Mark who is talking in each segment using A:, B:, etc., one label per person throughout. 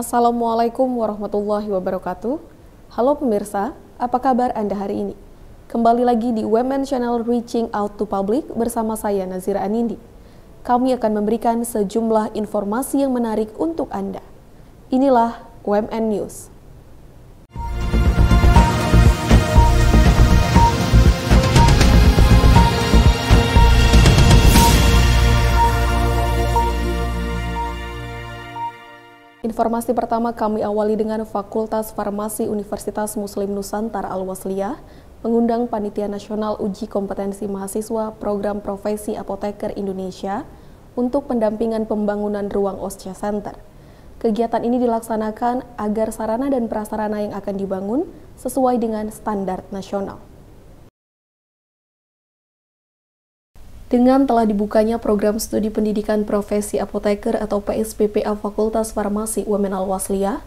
A: Assalamualaikum warahmatullahi wabarakatuh. Halo pemirsa, apa kabar Anda hari ini? Kembali lagi di Women Channel Reaching Out to Public bersama saya Nazira Anindi. Kami akan memberikan sejumlah informasi yang menarik untuk Anda. Inilah WMN News. Informasi pertama kami awali dengan Fakultas Farmasi Universitas Muslim Nusantara Al-Wasliyah mengundang Panitia Nasional Uji Kompetensi Mahasiswa Program Profesi Apoteker Indonesia untuk pendampingan pembangunan ruang OSCE Center. Kegiatan ini dilaksanakan agar sarana dan prasarana yang akan dibangun sesuai dengan standar nasional. dengan telah dibukanya program studi pendidikan profesi apoteker atau PSPPA Fakultas Farmasi Women Al-Wasliyah,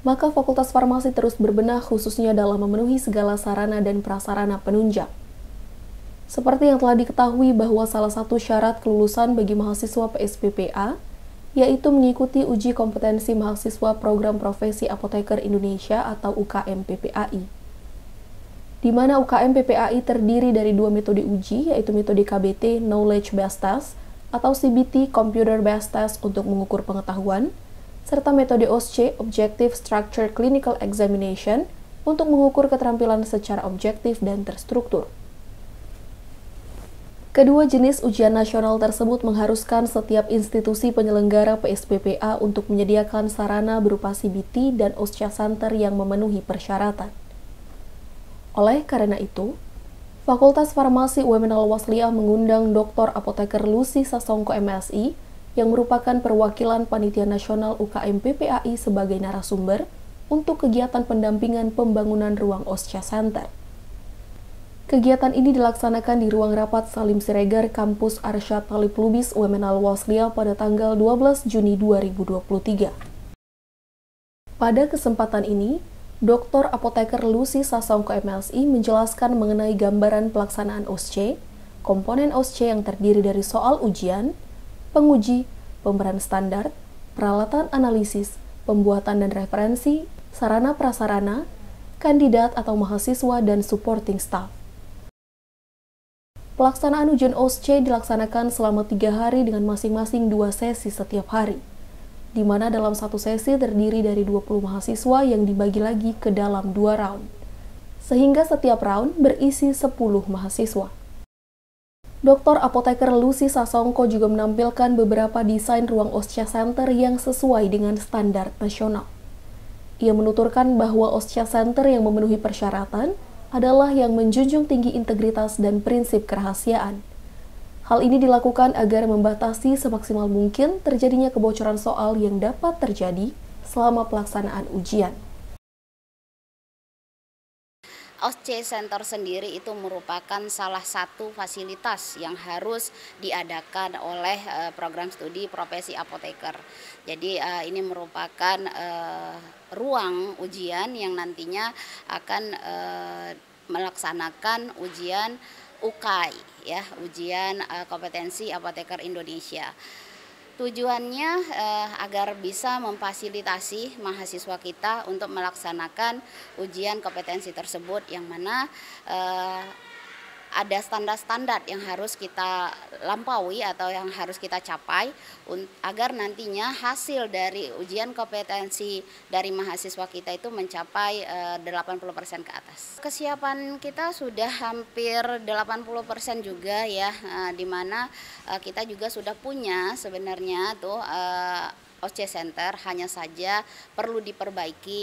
A: maka Fakultas Farmasi terus berbenah khususnya dalam memenuhi segala sarana dan prasarana penunjang. Seperti yang telah diketahui bahwa salah satu syarat kelulusan bagi mahasiswa PSPPA yaitu mengikuti uji kompetensi mahasiswa Program Profesi Apoteker Indonesia atau UKM PPAI di mana UKM PPAI terdiri dari dua metode uji, yaitu metode KBT Knowledge Based Test atau CBT Computer Based Test untuk mengukur pengetahuan, serta metode OSCE Objective Structure Clinical Examination untuk mengukur keterampilan secara objektif dan terstruktur. Kedua jenis ujian nasional tersebut mengharuskan setiap institusi penyelenggara PSPPA untuk menyediakan sarana berupa CBT dan OSCE Center yang memenuhi persyaratan. Oleh karena itu, Fakultas Farmasi UMNL Wasliyah mengundang Dr. Apoteker Lucy Sasongko MSI yang merupakan perwakilan Panitia Nasional UKM PPAI sebagai narasumber untuk kegiatan pendampingan pembangunan ruang OSCA Center. Kegiatan ini dilaksanakan di ruang rapat Salim Siregar Kampus Arsyad Talib Lubis UMNL Wasliyah pada tanggal 12 Juni 2023. Pada kesempatan ini, Dr. Apoteker Lucy Sasongko MLSI menjelaskan mengenai gambaran pelaksanaan OSCE, komponen OSCE yang terdiri dari soal ujian, penguji, pemberan standar, peralatan analisis, pembuatan dan referensi, sarana prasarana, kandidat atau mahasiswa dan supporting staff. Pelaksanaan ujian OSCE dilaksanakan selama tiga hari dengan masing-masing dua sesi setiap hari di mana dalam satu sesi terdiri dari 20 mahasiswa yang dibagi lagi ke dalam dua round. Sehingga setiap round berisi 10 mahasiswa. Dr. Apoteker Lucy Sasongko juga menampilkan beberapa desain ruang OSCE Center yang sesuai dengan standar nasional. Ia menuturkan bahwa OSCE Center yang memenuhi persyaratan adalah yang menjunjung tinggi integritas dan prinsip kerahasiaan. Hal ini dilakukan agar membatasi semaksimal mungkin terjadinya kebocoran soal yang dapat terjadi selama pelaksanaan ujian.
B: OSC Center sendiri itu merupakan salah satu fasilitas yang harus diadakan oleh eh, program studi profesi apoteker. Jadi eh, ini merupakan eh, ruang ujian yang nantinya akan melaksanakan ujian UKAI ya ujian uh, kompetensi apoteker Indonesia. Tujuannya uh, agar bisa memfasilitasi mahasiswa kita untuk melaksanakan ujian kompetensi tersebut yang mana uh, ada standar-standar yang harus kita lampaui atau yang harus kita capai agar nantinya hasil dari ujian kompetensi dari mahasiswa kita itu mencapai 80% eh, ke atas. Kesiapan kita sudah hampir 80% juga ya, eh, di mana eh, kita juga sudah punya sebenarnya tuh OC Center hanya saja perlu diperbaiki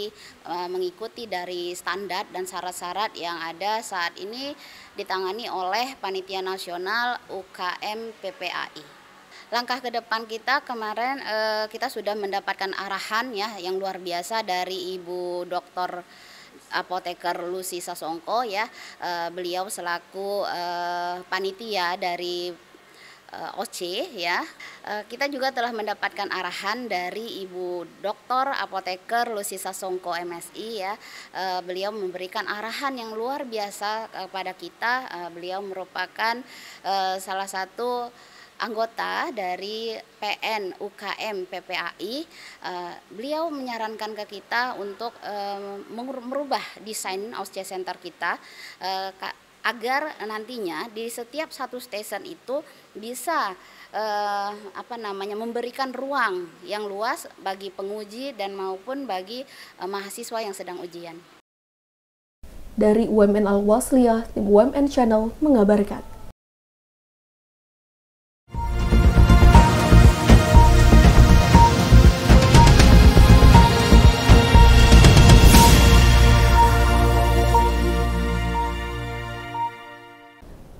B: eh, mengikuti dari standar dan syarat-syarat yang ada saat ini ditangani oleh Panitia Nasional UKM PPAI langkah ke depan kita kemarin eh, kita sudah mendapatkan arahan ya yang luar biasa dari Ibu Dr. Apoteker Lucy Sasongko ya eh, beliau selaku panitia dari Eh, OC ya. Eh, kita juga telah mendapatkan arahan dari Ibu Dokter Apoteker Lusisa Sasongko MSI ya. Eh, beliau memberikan arahan yang luar biasa kepada kita. Beliau merupakan salah satu anggota dari PN UKM PPAI beliau menyarankan ke kita untuk merubah desain OC Center kita agar nantinya di setiap satu stesen itu bisa eh, apa namanya memberikan ruang yang luas bagi penguji dan maupun bagi eh, mahasiswa yang sedang ujian.
A: Dari UMN Al-Wasliyah, tim UMN Channel mengabarkan.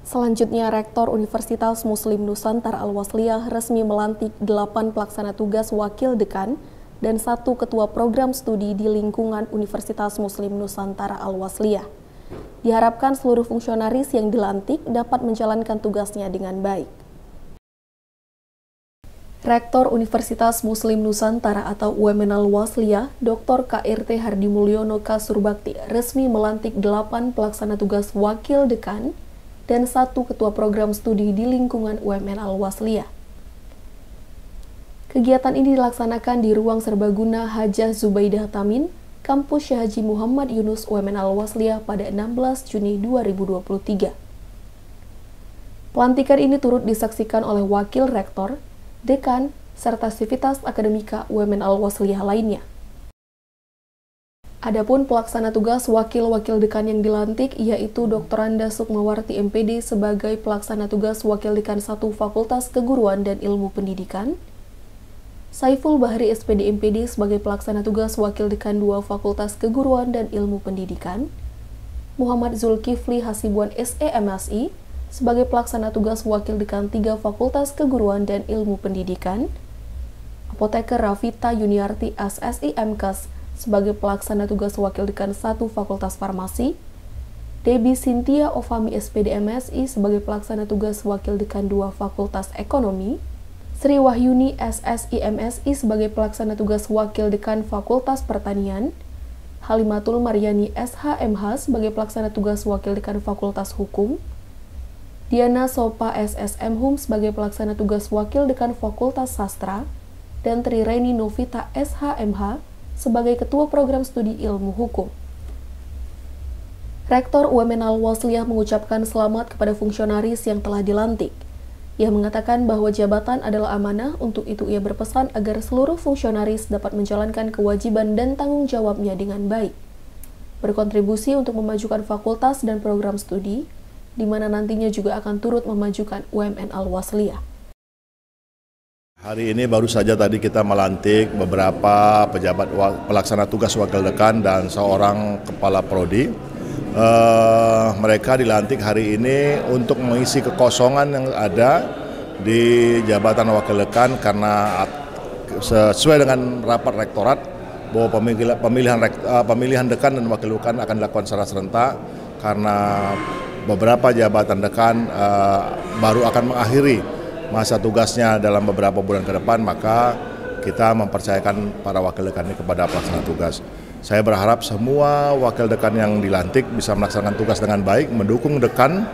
A: Selanjutnya, Rektor Universitas Muslim Nusantara Al-Wasliyah resmi melantik 8 pelaksana tugas wakil dekan dan satu ketua program studi di lingkungan Universitas Muslim Nusantara Al-Wasliyah. Diharapkan seluruh fungsionaris yang dilantik dapat menjalankan tugasnya dengan baik. Rektor Universitas Muslim Nusantara atau UMN Al-Wasliyah, Dr. KRT Hardimulyono Kasurbakti resmi melantik 8 pelaksana tugas wakil dekan dan satu ketua program studi di lingkungan UMN al waslia Kegiatan ini dilaksanakan di Ruang Serbaguna Hajah Zubaidah Tamin, Kampus Syah Haji Muhammad Yunus UMN al waslia pada 16 Juni 2023. Pelantikan ini turut disaksikan oleh Wakil Rektor, Dekan, serta Sivitas Akademika UMN Al-Wasliyah lainnya. Adapun pelaksana tugas wakil-wakil dekan yang dilantik yaitu Dr. Anda Sukmawarti MPD sebagai pelaksana tugas wakil dekan satu Fakultas Keguruan dan Ilmu Pendidikan, Saiful Bahri SPD MPD sebagai pelaksana tugas wakil dekan dua Fakultas Keguruan dan Ilmu Pendidikan, Muhammad Zulkifli Hasibuan SEMSI sebagai pelaksana tugas wakil dekan tiga Fakultas Keguruan dan Ilmu Pendidikan, Apoteker Ravita Yuniarti SSI MKS sebagai pelaksana tugas wakil dekan 1 Fakultas Farmasi, Debbie Sintia Ovami SPD MSI sebagai pelaksana tugas wakil dekan 2 Fakultas Ekonomi, Sri Wahyuni SSI MSI sebagai pelaksana tugas wakil dekan Fakultas Pertanian, Halimatul Mariani SHMH sebagai pelaksana tugas wakil dekan Fakultas Hukum, Diana Sopa SSM Hum sebagai pelaksana tugas wakil dekan Fakultas Sastra, dan Tri Reni Novita SHMH sebagai Ketua Program Studi Ilmu Hukum. Rektor UMN Al-Wasliyah mengucapkan selamat kepada fungsionaris yang telah dilantik. Ia mengatakan bahwa jabatan adalah amanah, untuk itu ia berpesan agar seluruh fungsionaris dapat menjalankan kewajiban dan tanggung jawabnya dengan baik. Berkontribusi untuk memajukan fakultas dan program studi, di mana nantinya juga akan turut memajukan UMN Al-Wasliyah.
C: Hari ini baru saja tadi kita melantik beberapa pejabat pelaksana tugas wakil dekan dan seorang kepala prodi. Uh, mereka dilantik hari ini untuk mengisi kekosongan yang ada di jabatan wakil dekan karena sesuai dengan rapat rektorat bahwa pemilihan eh, pemilihan, dekan dan wakil dekan akan dilakukan secara serentak karena beberapa jabatan dekan uh, baru akan mengakhiri masa tugasnya dalam beberapa bulan ke depan, maka kita mempercayakan para wakil dekan ini kepada pelaksana tugas. Saya berharap semua wakil dekan yang dilantik bisa melaksanakan tugas dengan baik, mendukung dekan,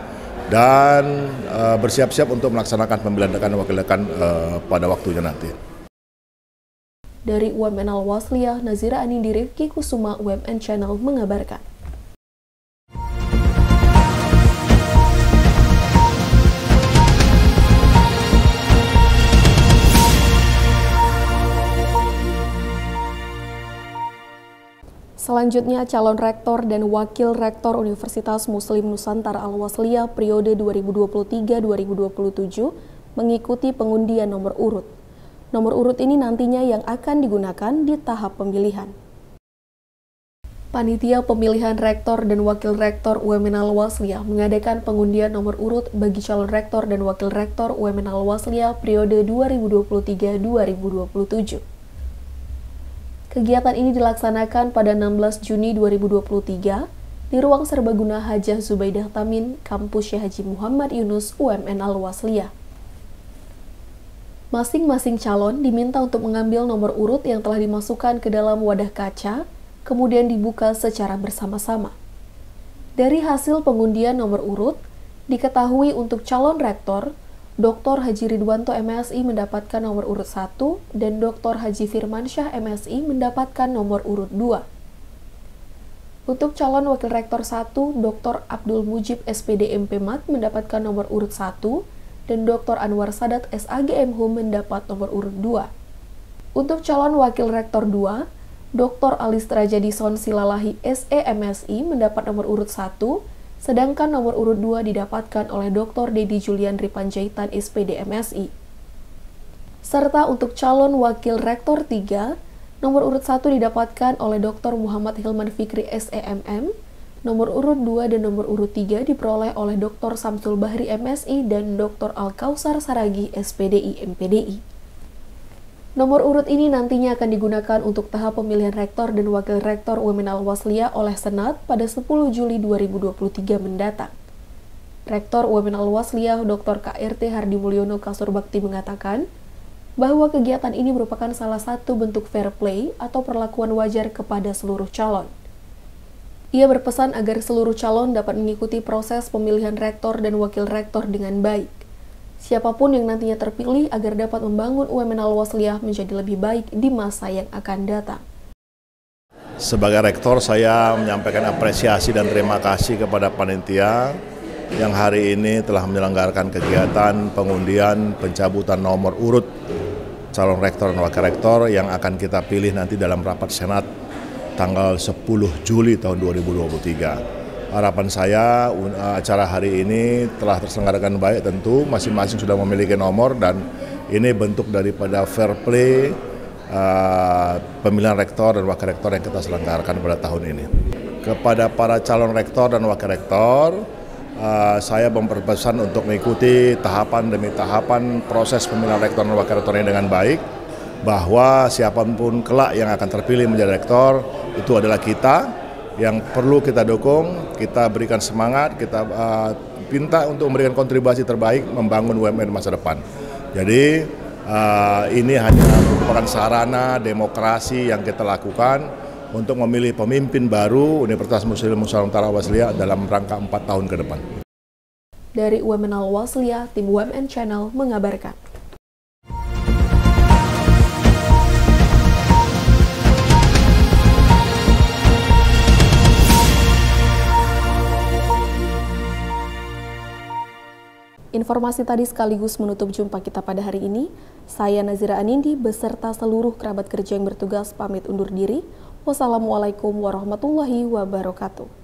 C: dan e, bersiap-siap untuk melaksanakan pemilihan dekan dan wakil dekan e, pada waktunya nanti.
A: Dari UMN Al-Wasliyah, Nazira Anindiri, Kusuma UMN Channel mengabarkan. Selanjutnya, calon rektor dan wakil rektor Universitas Muslim Nusantara Al-Wasliyah periode 2023-2027 mengikuti pengundian nomor urut. Nomor urut ini nantinya yang akan digunakan di tahap pemilihan. Panitia pemilihan rektor dan wakil rektor UMN al waslia mengadakan pengundian nomor urut bagi calon rektor dan wakil rektor UMN al waslia periode 2023-2027. Kegiatan ini dilaksanakan pada 16 Juni 2023 di ruang serbaguna Hajah Zubaidah Tamin, Kampus Syekh Haji Muhammad Yunus UMN Al-Wasliyah. Masing-masing calon diminta untuk mengambil nomor urut yang telah dimasukkan ke dalam wadah kaca, kemudian dibuka secara bersama-sama. Dari hasil pengundian nomor urut, diketahui untuk calon rektor Dr. Haji Ridwanto MSI mendapatkan nomor urut 1 dan Dr. Haji Firmansyah MSI mendapatkan nomor urut 2. Untuk calon wakil rektor 1, Dr. Abdul Mujib SPD MPMAT mendapatkan nomor urut 1 dan Dr. Anwar Sadat SAG HUM mendapat nomor urut 2. Untuk calon wakil rektor 2, Dr. Alis Trajadison Silalahi SE MSI mendapat nomor urut 1 sedangkan nomor urut 2 didapatkan oleh Dr. Dedi Julian Ripanjaitan SPD MSI. Serta untuk calon wakil rektor 3, nomor urut 1 didapatkan oleh Dr. Muhammad Hilman Fikri SEMM, nomor urut 2 dan nomor urut 3 diperoleh oleh Dr. Samsul Bahri MSI dan Dr. Al Kausar Saragi SPDI MPDI. Nomor urut ini nantinya akan digunakan untuk tahap pemilihan rektor dan wakil rektor Women Al-Waslia oleh Senat pada 10 Juli 2023 mendatang. Rektor Women Al-Waslia Dr. KRT Hardi Mulyono Kasurbakti mengatakan bahwa kegiatan ini merupakan salah satu bentuk fair play atau perlakuan wajar kepada seluruh calon. Ia berpesan agar seluruh calon dapat mengikuti proses pemilihan rektor dan wakil rektor dengan baik siapapun yang nantinya terpilih agar dapat membangun UMN Al-Wasliyah menjadi lebih baik di masa yang akan datang.
C: Sebagai rektor saya menyampaikan apresiasi dan terima kasih kepada panitia yang hari ini telah menyelenggarakan kegiatan pengundian pencabutan nomor urut calon rektor dan wakil rektor yang akan kita pilih nanti dalam rapat senat tanggal 10 Juli tahun 2023. Harapan saya eh, acara hari ini telah terselenggarakan baik tentu masing-masing sudah memiliki nomor dan ini bentuk daripada fair play uh, pemilihan rektor dan wakil rektor yang kita selenggarakan pada tahun ini. Kepada para calon rektor dan wakil rektor, uh, saya memperbesar untuk mengikuti tahapan demi tahapan proses pemilihan rektor dan wakil rektor ini dengan baik bahwa siapapun kelak yang akan terpilih menjadi rektor itu adalah kita yang perlu kita dukung, kita berikan semangat, kita uh, pinta untuk memberikan kontribusi terbaik membangun UMN masa depan. Jadi uh, ini hanya merupakan sarana demokrasi yang kita lakukan untuk memilih pemimpin baru Universitas Muslim Nusantara Waslia dalam rangka empat tahun ke depan.
A: Dari UMN Al Waslia, tim UMN Channel mengabarkan. Informasi tadi sekaligus menutup jumpa kita pada hari ini. Saya Nazira Anindi beserta seluruh kerabat kerja yang bertugas pamit undur diri. Wassalamualaikum warahmatullahi wabarakatuh.